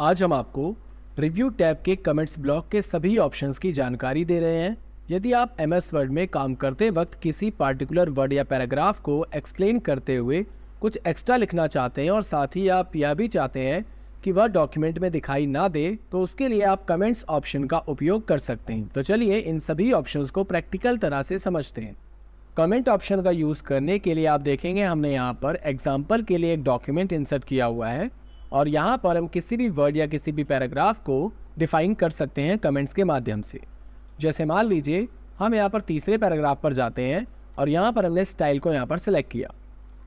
आज हम आपको रिव्यू टैब के कमेंट्स ब्लॉक के सभी ऑप्शंस की जानकारी दे रहे हैं यदि आप एम एस वर्ड में काम करते वक्त किसी पार्टिकुलर वर्ड या पैराग्राफ को एक्सप्लेन करते हुए कुछ एक्स्ट्रा लिखना चाहते हैं और साथ ही आप यह भी चाहते हैं कि वह डॉक्यूमेंट में दिखाई ना दे तो उसके लिए आप कमेंट्स ऑप्शन का उपयोग कर सकते हैं तो चलिए इन सभी ऑप्शंस को प्रैक्टिकल तरह से समझते हैं कमेंट ऑप्शन का यूज़ करने के लिए आप देखेंगे हमने यहाँ पर एग्जाम्पल के लिए एक डॉक्यूमेंट इंसर्ट किया हुआ है और यहाँ पर हम किसी भी वर्ड या किसी भी पैराग्राफ को डिफाइन कर सकते हैं कमेंट्स के माध्यम से जैसे मान लीजिए हम यहाँ पर तीसरे पैराग्राफ पर जाते हैं और यहाँ पर हमने स्टाइल को यहाँ पर सिलेक्ट किया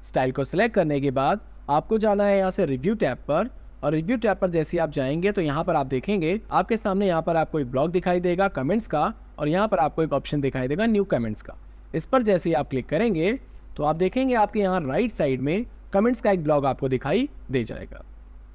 स्टाइल को सिलेक्ट करने के बाद आपको जाना है यहाँ से रिव्यू टैब पर और रिव्यू टैब पर जैसे आप जाएंगे तो यहाँ पर आप देखेंगे आपके सामने यहाँ पर आपको एक ब्लॉग दिखाई देगा कमेंट्स का और यहाँ पर आपको एक ऑप्शन दिखाई देगा न्यू कमेंट्स का इस पर जैसे ही आप क्लिक करेंगे तो आप देखेंगे आपके यहाँ राइट साइड में कमेंट्स का एक ब्लॉग आपको दिखाई दे जाएगा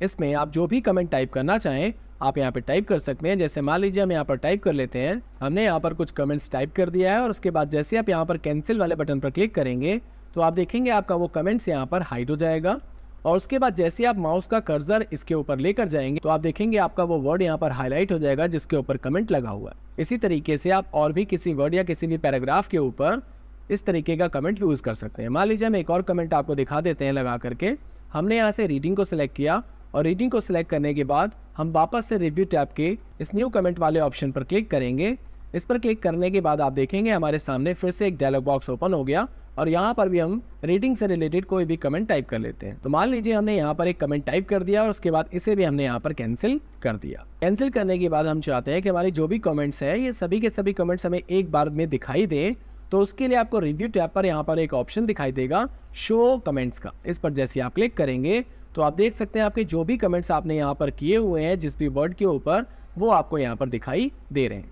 इसमें आप जो भी कमेंट टाइप करना चाहें आप यहाँ पे टाइप कर सकते हैं जैसे मान लीजिए हम यहाँ पर टाइप कर लेते हैं हमने यहाँ पर कुछ कमेंट्स टाइप कर दिया है और उसके बाद जैसे आप यहाँ पर कैंसिल वाले बटन पर क्लिक करेंगे तो आप देखेंगे आपका वो कमेंट्स यहाँ पर हाइड हो जाएगा और उसके बाद जैसे आप माउस का कर्जर इसके ऊपर लेकर जाएंगे तो आप देखेंगे आपका वो वर्ड यहाँ पर हाईलाइट हो जाएगा जिसके ऊपर कमेंट लगा हुआ है इसी तरीके से आप और भी किसी वर्ड या किसी भी पैराग्राफ के ऊपर इस तरीके का कमेंट यूज़ कर सकते हैं मान लीजिए हम एक और कमेंट आपको दिखा देते हैं लगा करके हमने यहाँ से रीडिंग को सिलेक्ट किया और रेटिंग को सिलेक्ट करने के बाद हम वापस से रिव्यू टैब के इस न्यू कमेंट वाले ऑप्शन पर क्लिक करेंगे इस पर क्लिक करने के बाद आप देखेंगे हमारे सामने फिर से एक डायलॉग बॉक्स ओपन हो गया और यहाँ पर भी हम रेटिंग से रिलेटेड कोई भी कमेंट टाइप कर लेते हैं तो मान लीजिए हमने यहाँ पर एक कमेंट टाइप कर दिया और उसके बाद इसे भी हमने यहाँ पर कैंसिल कर दिया कैंसिल करने के बाद हम चाहते हैं कि हमारे जो भी कमेंट्स हैं ये सभी के सभी कमेंट्स हमें एक बार में दिखाई दें तो उसके लिए आपको रिव्यू टैप पर यहाँ पर एक ऑप्शन दिखाई देगा शो कमेंट्स का इस पर जैसे आप क्लिक करेंगे तो आप देख सकते हैं आपके जो भी कमेंट्स आपने यहाँ पर किए हुए हैं जिस भी वर्ड के ऊपर वो आपको यहाँ पर दिखाई दे रहे हैं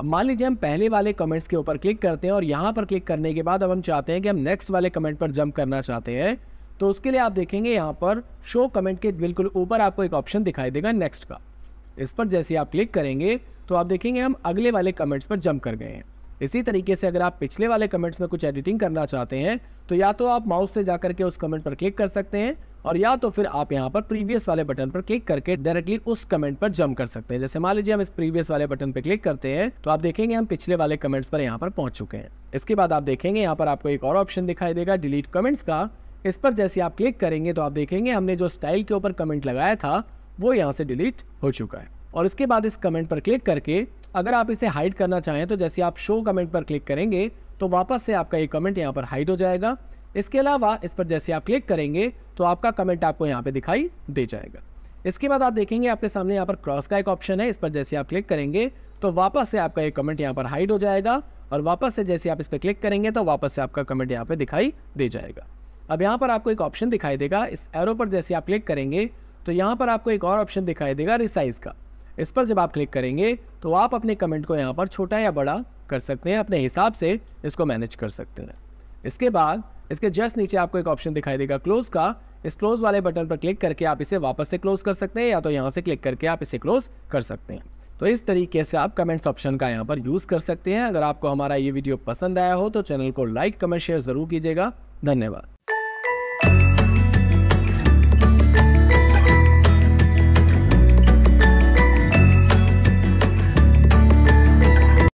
अब मान लीजिए हम पहले वाले कमेंट्स के ऊपर क्लिक करते हैं और यहाँ पर क्लिक करने के बाद अब हम चाहते हैं कि हम नेक्स्ट वाले कमेंट पर जंप करना चाहते हैं तो उसके लिए आप देखेंगे यहाँ पर शो कमेंट के बिल्कुल ऊपर आपको एक ऑप्शन दिखाई देगा नेक्स्ट का इस पर जैसे आप क्लिक करेंगे तो आप देखेंगे हम अगले वाले कमेंट्स पर जंप कर गए हैं इसी तरीके से अगर आप पिछले वाले कमेंट्स में कुछ एडिटिंग करना चाहते हैं तो या तो आप माउस से जा करके उस कमेंट पर क्लिक कर सकते हैं और या तो फिर आप यहाँ पर प्रीवियस वाले बटन पर क्लिक करके डायरेक्टली उस कमेंट पर जम कर सकते हैं जैसे मान लीजिए हम इस प्रीवियस वाले बटन पर क्लिक करते हैं तो आप देखेंगे हम पिछले वाले कमेंट्स पर यहाँ पर पहुंच चुके हैं इसके बाद आप देखेंगे यहाँ पर आपको एक और ऑप्शन दिखाई देगा डिलीट कमेंट्स का इस पर जैसे आप क्लिक करेंगे तो आप देखेंगे हमने जो स्टाइल के ऊपर कमेंट लगाया था वो यहाँ से डिलीट हो चुका है और इसके बाद इस कमेंट पर क्लिक करके अगर आप इसे हाइड करना चाहें तो जैसे आप शो कमेंट पर क्लिक करेंगे तो वापस से आपका ये कमेंट यहाँ पर हाइड हो जाएगा इसके अलावा इस पर जैसे आप क्लिक करेंगे तो आपका कमेंट आपको यहाँ पे दिखाई दे जाएगा इसके बाद आप देखेंगे आपके सामने यहाँ पर क्रॉस का एक ऑप्शन है इस पर जैसे आप क्लिक करेंगे तो वापस से आपका एक कमेंट यहाँ पर हाइड हो जाएगा और वापस से जैसे आप इस पर क्लिक करेंगे तो वापस से आपका कमेंट यहाँ पर दिखाई दे जाएगा अब यहाँ पर आपको एक ऑप्शन दिखाई देगा इस एरो पर जैसे आप क्लिक करेंगे तो यहाँ पर आपको एक और ऑप्शन दिखाई देगा रिसाइज का इस पर जब आप क्लिक करेंगे तो आप अपने कमेंट को यहाँ पर छोटा या बड़ा कर सकते हैं अपने हिसाब से इसको मैनेज कर सकते हैं इसके बाद इसके जस्ट नीचे आपको एक ऑप्शन दिखाई देगा क्लोज का इस क्लोज वाले बटन पर क्लिक करके आप इसे वापस से क्लोज कर सकते हैं या तो यहाँ से क्लिक करके आप इसे क्लोज कर सकते हैं तो इस तरीके से आप कमेंट्स ऑप्शन का यहाँ पर यूज़ कर सकते हैं अगर आपको हमारा ये वीडियो पसंद आया हो तो चैनल को लाइक कमेंट शेयर ज़रूर कीजिएगा धन्यवाद